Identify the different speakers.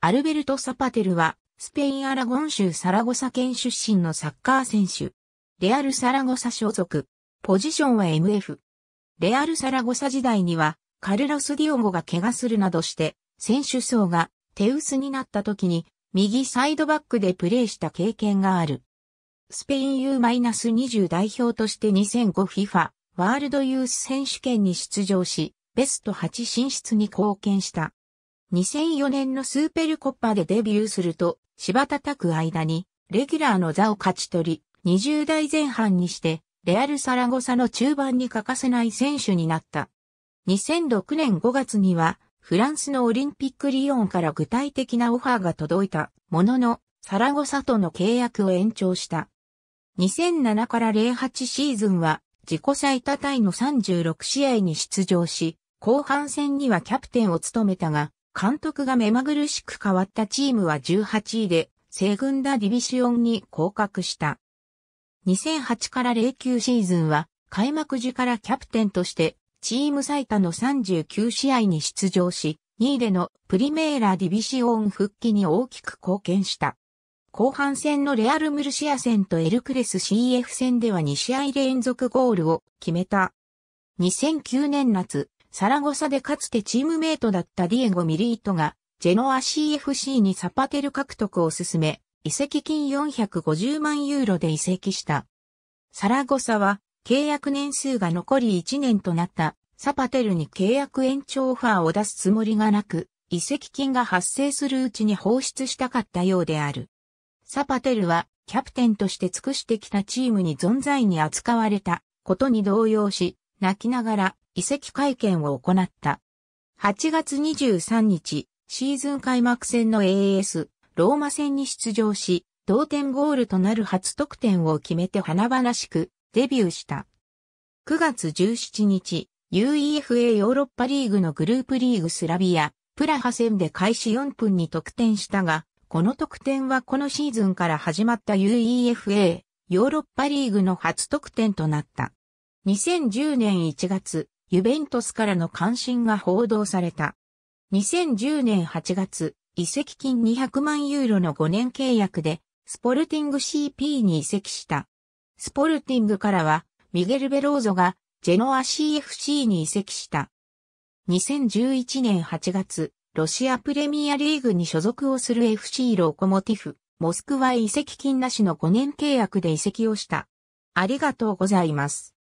Speaker 1: アルベルト・サパテルは、スペイン・アラゴン州サラゴサ県出身のサッカー選手。レアル・サラゴサ所属。ポジションは MF。レアル・サラゴサ時代には、カルロス・ディオゴが怪我するなどして、選手層が手薄になった時に、右サイドバックでプレーした経験がある。スペイン U-20 代表として 2005FIFA ワールドユース選手権に出場し、ベスト8進出に貢献した。2004年のスーペルコッパでデビューすると、芝叩く間に、レギュラーの座を勝ち取り、20代前半にして、レアル・サラゴサの中盤に欠かせない選手になった。2006年5月には、フランスのオリンピックリヨンから具体的なオファーが届いたものの、サラゴサとの契約を延長した。2007から08シーズンは、自己最多タイの36試合に出場し、後半戦にはキャプテンを務めたが、監督が目まぐるしく変わったチームは18位で、西軍ダディビシオンに降格した。2008から09シーズンは、開幕時からキャプテンとして、チーム最多の39試合に出場し、2位でのプリメーラディビシオン復帰に大きく貢献した。後半戦のレアル・ムルシア戦とエルクレス CF 戦では2試合連続ゴールを決めた。2009年夏、サラゴサでかつてチームメイトだったディエゴ・ミリートが、ジェノア CFC にサパテル獲得を進め、移籍金450万ユーロで移籍した。サラゴサは、契約年数が残り1年となったサパテルに契約延長オファーを出すつもりがなく、移籍金が発生するうちに放出したかったようである。サパテルはキャプテンとして尽くしてきたチームに存在に扱われたことに動揺し、泣きながら移籍会見を行った。8月23日、シーズン開幕戦の AS、ローマ戦に出場し、同点ゴールとなる初得点を決めて華々しくデビューした。9月17日、UEFA ヨーロッパリーグのグループリーグスラビア、プラハ戦で開始4分に得点したが、この得点はこのシーズンから始まった UEFA ヨーロッパリーグの初得点となった。2010年1月、ユベントスからの関心が報道された。2010年8月、移籍金200万ユーロの5年契約で、スポルティング CP に移籍した。スポルティングからは、ミゲル・ベローゾが、ジェノア CFC に移籍した。2011年8月、ロシアプレミアリーグに所属をする FC ロコモティフ、モスクワ移籍金なしの5年契約で移籍をした。ありがとうございます。